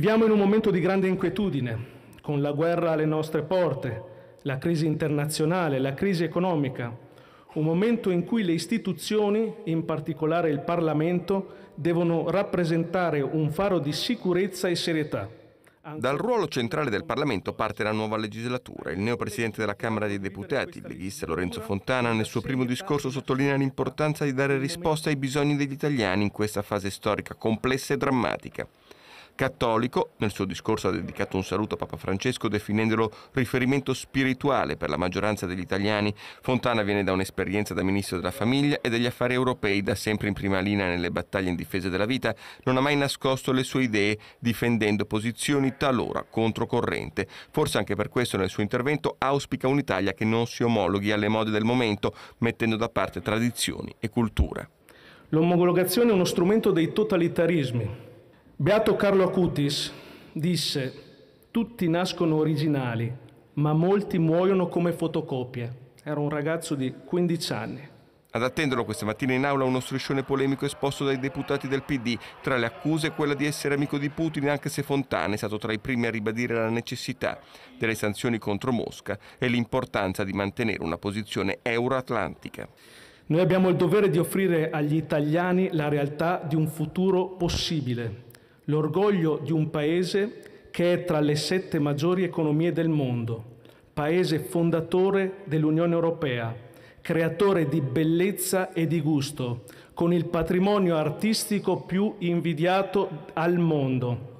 Viviamo in un momento di grande inquietudine, con la guerra alle nostre porte, la crisi internazionale, la crisi economica, un momento in cui le istituzioni, in particolare il Parlamento, devono rappresentare un faro di sicurezza e serietà. Dal ruolo centrale del Parlamento parte la nuova legislatura. Il neopresidente della Camera dei Deputati, il leghista Lorenzo Fontana, nel suo primo discorso sottolinea l'importanza di dare risposta ai bisogni degli italiani in questa fase storica complessa e drammatica. Cattolico, nel suo discorso ha dedicato un saluto a Papa Francesco definendolo riferimento spirituale per la maggioranza degli italiani, Fontana viene da un'esperienza da ministro della famiglia e degli affari europei, da sempre in prima linea nelle battaglie in difesa della vita, non ha mai nascosto le sue idee difendendo posizioni talora controcorrente. Forse anche per questo nel suo intervento auspica un'Italia che non si omologhi alle mode del momento, mettendo da parte tradizioni e cultura. L'omologazione è uno strumento dei totalitarismi Beato Carlo Acutis disse, tutti nascono originali, ma molti muoiono come fotocopie. Era un ragazzo di 15 anni. Ad attenderlo questa mattina in aula uno striscione polemico esposto dai deputati del PD. Tra le accuse quella di essere amico di Putin, anche se Fontana è stato tra i primi a ribadire la necessità delle sanzioni contro Mosca e l'importanza di mantenere una posizione euroatlantica. Noi abbiamo il dovere di offrire agli italiani la realtà di un futuro possibile, l'orgoglio di un paese che è tra le sette maggiori economie del mondo, paese fondatore dell'Unione Europea, creatore di bellezza e di gusto, con il patrimonio artistico più invidiato al mondo